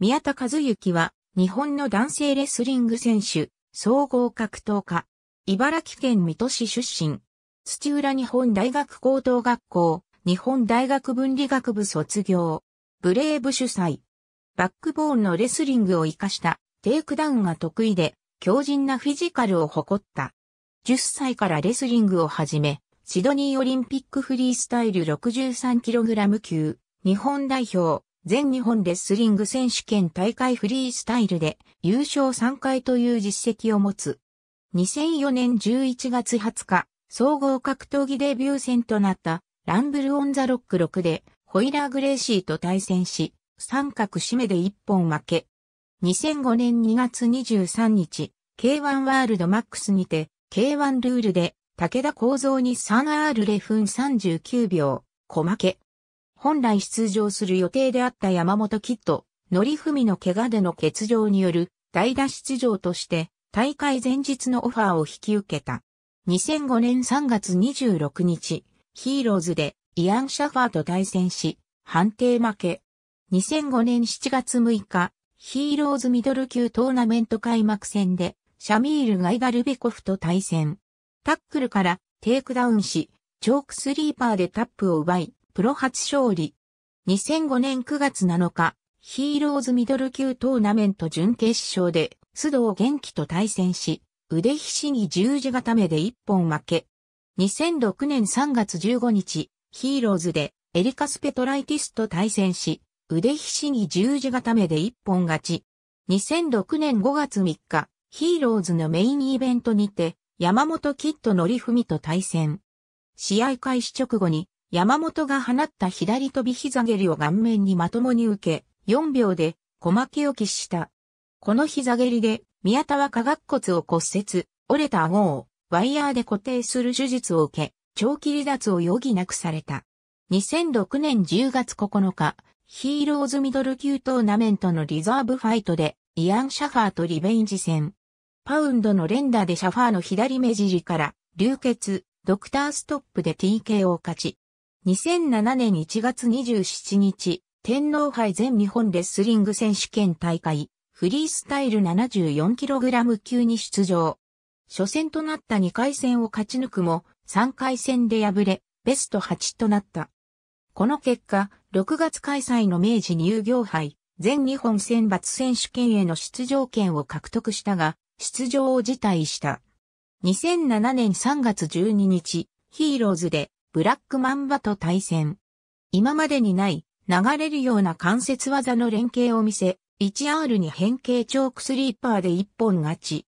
宮田和幸は、日本の男性レスリング選手、総合格闘家、茨城県水戸市出身、土浦日本大学高等学校、日本大学文理学部卒業、ブレーブ主催、バックボーンのレスリングを活かしたテイクダウンが得意で、強靭なフィジカルを誇った。10歳からレスリングを始め、シドニーオリンピックフリースタイル 63kg 級、日本代表、全日本レスリング選手権大会フリースタイルで優勝3回という実績を持つ。2004年11月20日、総合格闘技デビュー戦となったランブル・オン・ザ・ロック6でホイラー・グレイシーと対戦し、三角締めで1本負け。2005年2月23日、K1 ワールドマックスにて、K1 ルールで、武田構造に 3R レフン39秒、小負け。本来出場する予定であった山本キッド、則文の怪我での欠場による代打出場として大会前日のオファーを引き受けた。2005年3月26日、ヒーローズでイアン・シャファーと対戦し、判定負け。2005年7月6日、ヒーローズミドル級トーナメント開幕戦で、シャミール・ガイガルベコフと対戦。タックルからテイクダウンし、チョークスリーパーでタップを奪い、プロ初勝利。2005年9月7日、ヒーローズミドル級トーナメント準決勝で、須藤元気と対戦し、腕ひしぎ十字固めで一本負け。2006年3月15日、ヒーローズでエリカスペトライティスと対戦し、腕ひしぎ十字固めで一本勝ち。2006年5月3日、ヒーローズのメインイベントにて、山本キッドのりふみと対戦。試合開始直後に、山本が放った左飛び膝蹴りを顔面にまともに受け、4秒で小負けを喫した。この膝蹴りで、宮田は下顎骨を骨折、折れた顎をワイヤーで固定する手術を受け、長期離脱を余儀なくされた。2006年10月9日、ヒーローズミドル級トーナメントのリザーブファイトで、イアン・シャファーとリベンジ戦。パウンドの連打でシャファーの左目尻から、流血、ドクターストップで TK を勝ち、2007年1月27日、天皇杯全日本レスリング選手権大会、フリースタイル 74kg 級に出場。初戦となった2回戦を勝ち抜くも、3回戦で敗れ、ベスト8となった。この結果、6月開催の明治乳業杯、全日本選抜選手権への出場権を獲得したが、出場を辞退した。2007年3月12日、ヒーローズでブラックマンバと対戦。今までにない流れるような関節技の連携を見せ、1R に変形チョークスリーパーで一本勝ち。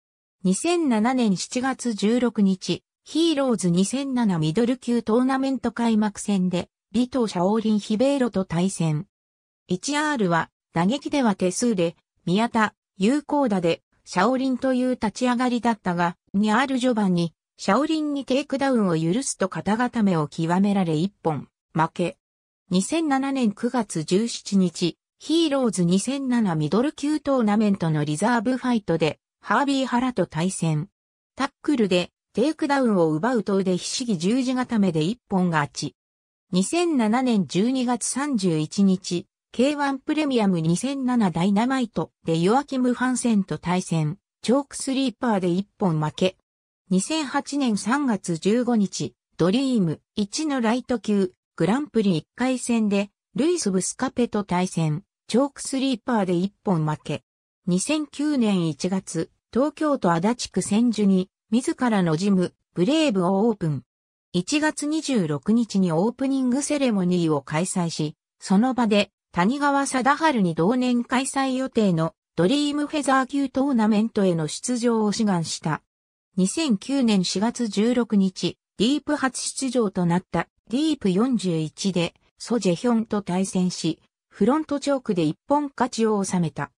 2007年7月16日、ヒーローズ2007ミドル級トーナメント開幕戦で、ビトー・シャオリン・ヒベーロと対戦。1R は、打撃では手数で、宮田、有効打で、シャオリンという立ち上がりだったが、2R 序盤に、シャオリンにテイクダウンを許すと肩固めを極められ一本、負け。2007年9月17日、ヒーローズ2007ミドル級トーナメントのリザーブファイトで、ハービー・ハラと対戦。タックルで、テイクダウンを奪うと腕ひしぎ十字固めで一本勝ち。2007年12月31日、K1 プレミアム2007ダイナマイトでヨアキム・ファンセンと対戦、チョークスリーパーで一本負け。2008年3月15日、ドリーム1のライト級グランプリ1回戦で、ルイス・ブスカペと対戦、チョークスリーパーで1本負け。2009年1月、東京都足立区千住に、自らのジム、ブレイブをオープン。1月26日にオープニングセレモニーを開催し、その場で谷川貞治に同年開催予定のドリームフェザー級トーナメントへの出場を志願した。2009年4月16日、ディープ初出場となったディープ41でソジェヒョンと対戦し、フロントチョークで一本勝ちを収めた。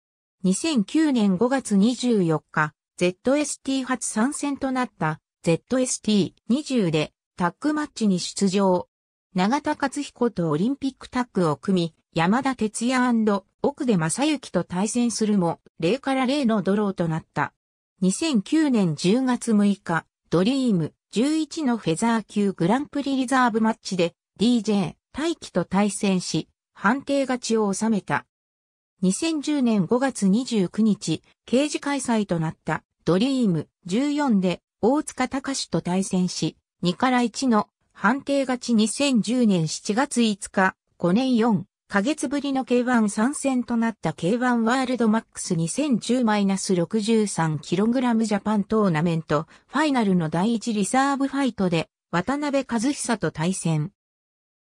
2009年5月24日、ZST 初参戦となった ZST20 でタッグマッチに出場。永田克彦とオリンピックタッグを組み、山田哲也奥出正幸と対戦するも、0から0のドローとなった。2009年10月6日、ドリーム11のフェザー級グランプリリザーブマッチで DJ 大輝と対戦し、判定勝ちを収めた。2010年5月29日、刑事開催となったドリーム14で大塚隆と対戦し、2から1の判定勝ち2010年7月5日、5年4、ヶ月ぶりの K1 参戦となった K1 ワールドマックス 2010-63kg ジャパントーナメントファイナルの第一リザーブファイトで渡辺和久と対戦。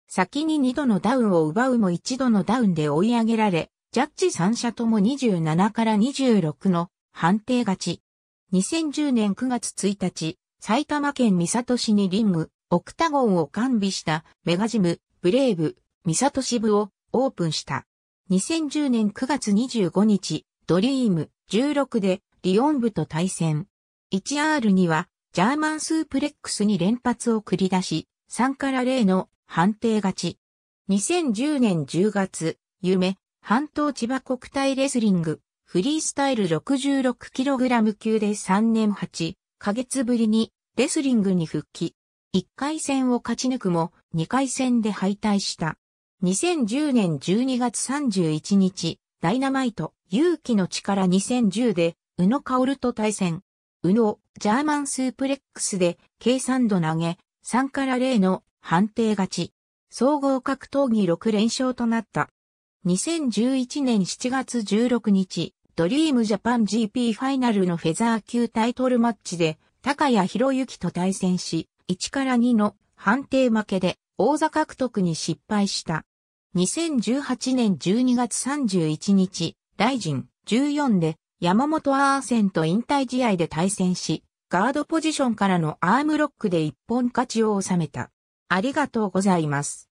先に2度のダウンを奪うも1度のダウンで追い上げられ、ジャッジ3者とも27から26の判定勝ち。2010年9月1日、埼玉県三郷市にリング、オクタゴンを完備したメガジム、ブレイブ、三郷支部をオープンした。2010年9月25日、ドリーム16でリオン部と対戦。1R にはジャーマンスープレックスに連発を繰り出し、3から0の判定勝ち。2010年10月、夢、半島千葉国体レスリング、フリースタイル 66kg 級で3年8ヶ月ぶりにレスリングに復帰。1回戦を勝ち抜くも2回戦で敗退した。2010年12月31日、ダイナマイト、勇気の力2010で、宇野薫と対戦。宇野、ジャーマンスープレックスで、計算度投げ、3から0の判定勝ち。総合格闘技6連勝となった。2011年7月16日、ドリームジャパン GP ファイナルのフェザー級タイトルマッチで、高谷博之と対戦し、1から2の判定負けで、王座獲得に失敗した。2018年12月31日、大臣14で山本アーセンと引退試合で対戦し、ガードポジションからのアームロックで一本勝ちを収めた。ありがとうございます。